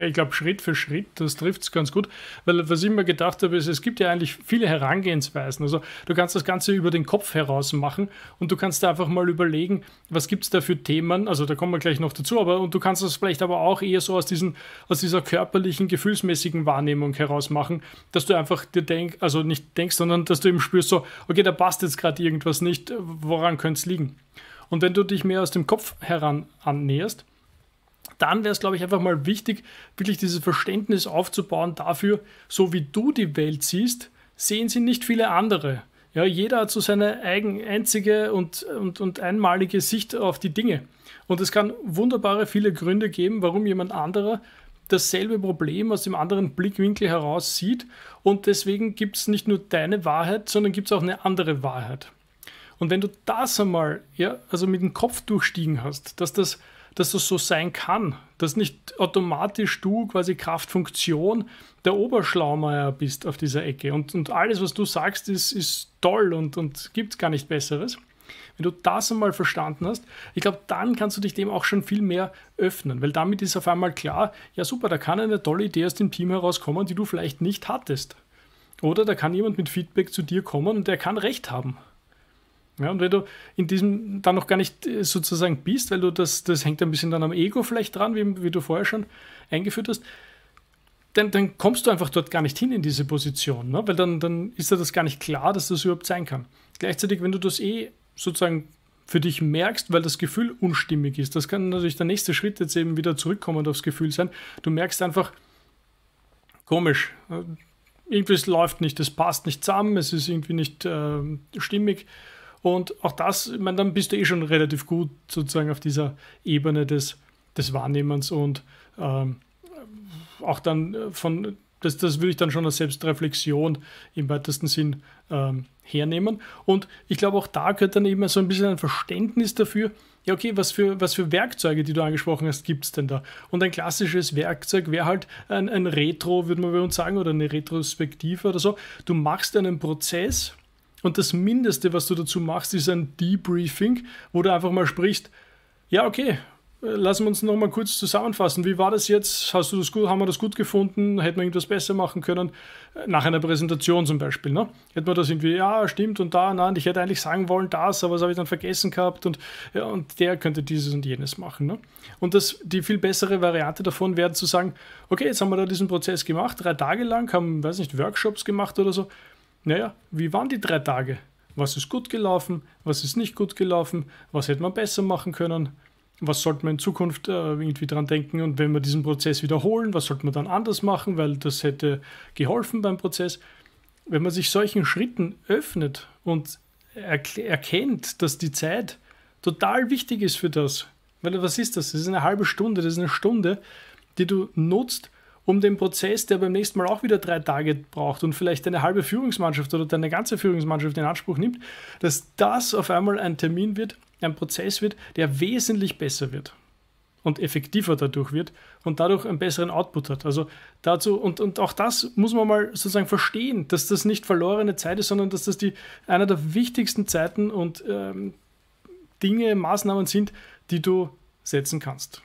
Ich glaube, Schritt für Schritt, das trifft es ganz gut, weil was ich mir gedacht habe, ist, es gibt ja eigentlich viele Herangehensweisen. Also du kannst das Ganze über den Kopf heraus machen und du kannst da einfach mal überlegen, was gibt es da für Themen, also da kommen wir gleich noch dazu, aber und du kannst das vielleicht aber auch eher so aus, diesen, aus dieser körperlichen, gefühlsmäßigen Wahrnehmung heraus machen, dass du einfach dir denkst, also nicht denkst, sondern dass du eben spürst so, okay, da passt jetzt gerade irgendwas nicht, woran könnte es liegen? Und wenn du dich mehr aus dem Kopf heran annäherst, dann wäre es, glaube ich, einfach mal wichtig, wirklich dieses Verständnis aufzubauen dafür, so wie du die Welt siehst, sehen sie nicht viele andere. Ja, jeder hat so seine eigen, einzige und, und, und einmalige Sicht auf die Dinge. Und es kann wunderbare viele Gründe geben, warum jemand anderer dasselbe Problem aus dem anderen Blickwinkel heraus sieht. Und deswegen gibt es nicht nur deine Wahrheit, sondern gibt es auch eine andere Wahrheit. Und wenn du das einmal, ja, also mit dem Kopf durchstiegen hast, dass das dass das so sein kann, dass nicht automatisch du quasi Kraftfunktion der Oberschlaumeier bist auf dieser Ecke. Und, und alles, was du sagst, ist, ist toll und, und gibt es gar nicht Besseres. Wenn du das einmal verstanden hast, ich glaube, dann kannst du dich dem auch schon viel mehr öffnen, weil damit ist auf einmal klar, ja super, da kann eine tolle Idee aus dem Team herauskommen, die du vielleicht nicht hattest. Oder da kann jemand mit Feedback zu dir kommen und der kann recht haben. Ja, und wenn du in diesem dann noch gar nicht äh, sozusagen bist, weil du das, das hängt ein bisschen dann am Ego vielleicht dran, wie, wie du vorher schon eingeführt hast, dann, dann kommst du einfach dort gar nicht hin in diese Position, ne? weil dann, dann ist dir das gar nicht klar, dass das überhaupt sein kann. Gleichzeitig, wenn du das eh sozusagen für dich merkst, weil das Gefühl unstimmig ist, das kann natürlich der nächste Schritt jetzt eben wieder zurückkommen aufs Gefühl sein, du merkst einfach, komisch, äh, irgendwas läuft nicht, es passt nicht zusammen, es ist irgendwie nicht äh, stimmig und auch das, ich meine, dann bist du eh schon relativ gut sozusagen auf dieser Ebene des, des Wahrnehmens und ähm, auch dann äh, von, das, das würde ich dann schon als Selbstreflexion im weitesten Sinn ähm, hernehmen. Und ich glaube, auch da gehört dann eben so ein bisschen ein Verständnis dafür, ja, okay, was für, was für Werkzeuge, die du angesprochen hast, gibt es denn da? Und ein klassisches Werkzeug wäre halt ein, ein Retro, würde man bei uns sagen, oder eine Retrospektive oder so. Du machst einen Prozess, und das Mindeste, was du dazu machst, ist ein Debriefing, wo du einfach mal sprichst, ja, okay, äh, lassen wir uns nochmal kurz zusammenfassen. Wie war das jetzt? Hast du das gut, haben wir das gut gefunden? Hätten wir irgendwas besser machen können? Äh, nach einer Präsentation zum Beispiel. Ne? Hätten wir das irgendwie, ja, stimmt und da, nein, ich hätte eigentlich sagen wollen das, aber das habe ich dann vergessen gehabt und, ja, und der könnte dieses und jenes machen. Ne? Und das, die viel bessere Variante davon wäre zu sagen, okay, jetzt haben wir da diesen Prozess gemacht, drei Tage lang, haben, weiß nicht, Workshops gemacht oder so naja, wie waren die drei Tage? Was ist gut gelaufen? Was ist nicht gut gelaufen? Was hätte man besser machen können? Was sollte man in Zukunft äh, irgendwie dran denken? Und wenn wir diesen Prozess wiederholen, was sollte man dann anders machen? Weil das hätte geholfen beim Prozess. Wenn man sich solchen Schritten öffnet und erkennt, dass die Zeit total wichtig ist für das, weil was ist das? Das ist eine halbe Stunde, das ist eine Stunde, die du nutzt, um den Prozess, der beim nächsten Mal auch wieder drei Tage braucht und vielleicht eine halbe Führungsmannschaft oder deine ganze Führungsmannschaft in Anspruch nimmt, dass das auf einmal ein Termin wird, ein Prozess wird, der wesentlich besser wird und effektiver dadurch wird und dadurch einen besseren Output hat. Also dazu, und, und auch das muss man mal sozusagen verstehen, dass das nicht verlorene Zeit ist, sondern dass das die einer der wichtigsten Zeiten und ähm, Dinge, Maßnahmen sind, die du setzen kannst.